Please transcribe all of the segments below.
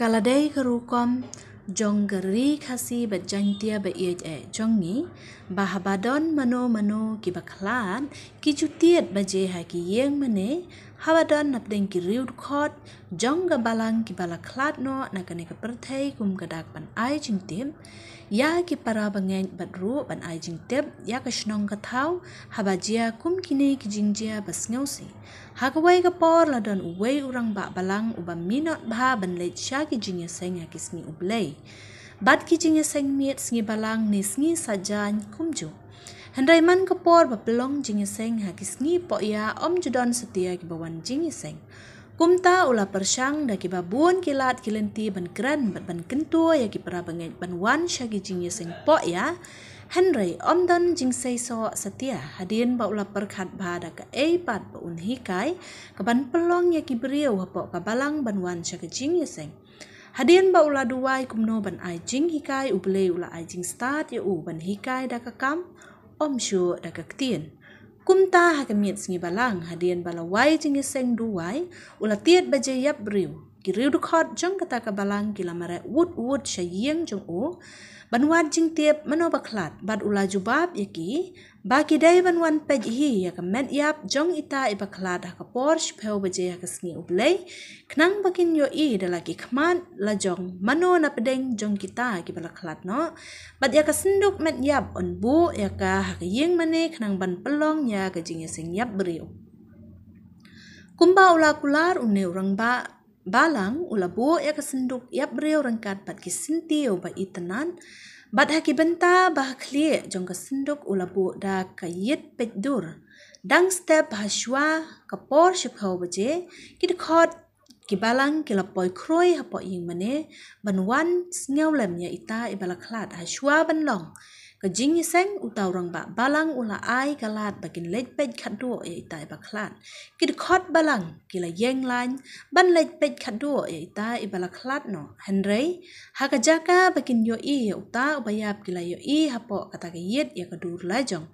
ကလဒေခရုကွန်ဂျုံဂရီခါစီဘဂျန်တီယဘေအေဂျုံငီဘာဟဘဒွန်မနိုမနိုကိဘခလန်ကိချူတီယတ်ဘဂျေဟာကီယင်းမနေ Habadan nap deng ki riud khot jong ga balang ki bala khlat no na ka ne ka prthai kum ka dak pan ai jing tem ya ki para bangen bat ru ban ai jing tem ya ka shnong ka thau habajia kum ki ne ki jing jia bas ngau si ha ka wai ka por la don wei urang ba balang u ba minot bha ban le sha ki jing ya sang ya kisni u blai bat ki jing ya sang miet sngi balang ne sngi sajan kum jo Hendai man kepor bapelong jingiseng hakis ngi po ya om judon setia kibawan jingiseng. Kumta ula persyang da kibabuan kilat kilenti ban keren bat ban kentu ya kipera bengit ban wan syagi jingiseng po ya. Henry om don jingsei so setia hadian ba ula perkhat bahada ke eipat ba unhikai keban pelong ya kibriu hapo kabalang ban wan syagi jingiseng. Hadian ba ula duwai kumno ban ai jing hikai ubele ula ai jing start ya u ban hikai da ke kamp om shu dagak tin. Kumta hakamit sengi balang hadian balawai jingi seng duwai ula tiat baje yap briw. Giriw dukot jong kata ka balang gila mare wud wud syayiyang jong u. Banwad jing tiap menobaklat bad ula jubab yaki Baki day van wan pej hi ya ka met yap jong ita i ba khla da ka porch pheo ba je ya ka sngi ublei knang bakin yo i da la ki khman la jong mano na pedeng jong kita ki ba khla no bat ya ka sinduk met yap on bu ya ka ha ka yeng mane knang ban pelong ya ka jing ya sing yap bri Kumba ular kular une urang ba balang ula buo ya kasenduk yap breo rengkat bat ki sintio ba itenan bat haki benta ba klie jong kasenduk ula buo da ka yit pedur dang step hashwa ka por shikau ba je kit khot ki balang ki lapoi kroi ha po ying mane ban wan ngau lam ya ita ibala khlat hashwa ban long Kajing iseng utaw rang ba balang ula ay kalat bagin leg bed kadu ay itay baklat. Kid kot balang kila yeng lan ban leg bed kadu ay itay ibalaklat no. Henry, hakajaka bagin yoi uta ubayab kila yoi hapo kataka yit ya kadur lajong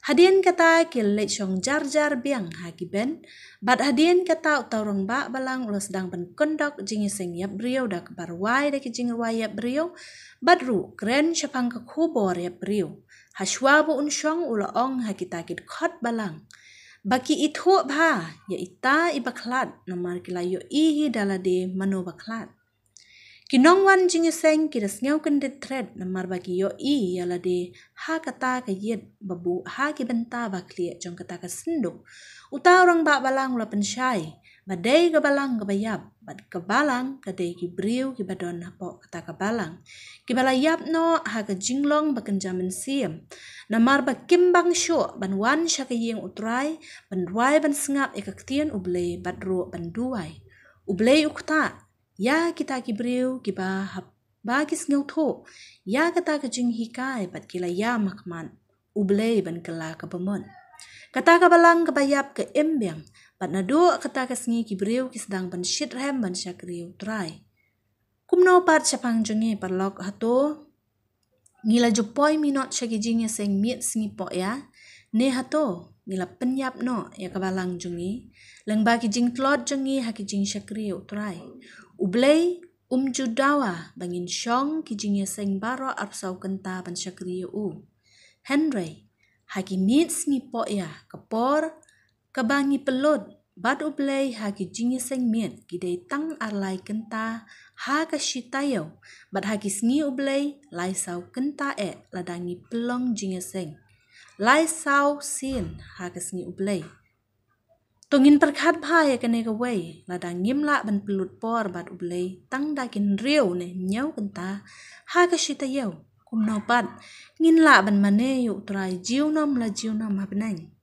hadian kata kilai song jar jar biang hakiben bad hadian kata taurong ba balang ulos dang ben kondok jingi sing yap brio dak bar wai dak jing wai yap brio bad ru gren chapang ka khubor yap brio haswa bu un song ula ong hakita kit khot balang baki itho bha ya ita ibaklat namar kilayo ihi dalade mano baklat กินองวันจิงเซงกิดเสงกันเด็ดทรดนมารบากิโยอียาละเดฮากะตากะเย็ดบบูฮากิบันตาบาเคลียจงกะตากะสนดุอุตาวรังบาบาลังละเป็นชายบาเดกะบาลังกะบายับบัดกะบาลังกะเดกิบริวกิบดอนฮะปอกะตากะบาลังกิบาลายับโนฮากะจิงลองบะกันจามันเสียมนมารบากิมบังชัวบันวันชะกะยิงอุตรายบันรวยบันสงับเอกเตียนอุเบลบัดรัวบันด้วยอุเบลอุคตาယာကီတာကီဘရီယူကီဘာဟဘာကစ်ငေါထိုယာကတာကချင်းဟီကိုင်ပတ်ကီလာယာမခမန်ဥဘလေးဘန်ကလာကပမွန်ကတာကဘလန်ကဘယပ်ကအမ်ဘျံပတ်နဒိုကတာကစငီကီဘရီယူကစ်ဒန်ဘန်ရှစ်ရဟမ်ဘန်ရှာကရီယူထရိုင်ကုမနောပါချက်ဖန်ဂျုံငေပါလော့ဟတိုငီလာဂျူပွိုင်မီနော့ချက်ကီဂျင်းရဲ့ဆိုင်မြစ်စင်ပေါ်ယား ne hato ngila penyap no ya kabalang jungi leng bagi jing tlot jungi haki jing syakri utrai ublei um judawa bangin syong ki jing ya seng baro arsau kenta ban syakri u henry haki mits ni po ya kepor kebangi pelut bad ublei haki jing ya seng mit ki dei tang arlai kenta ha ka shitayo bad haki sngi ublei lai sau kenta e ladangi pelong jing ya seng laisau sin hagas ngi ublei. Tongin perkat bahaya kene kawai, lada ngim la ban pelut por bat ublei, tang dakin riau ne nyau kenta, hagas shita yau, kum no bat, ngin la ban mane yuk trai jiu nom la jiu nom habneng.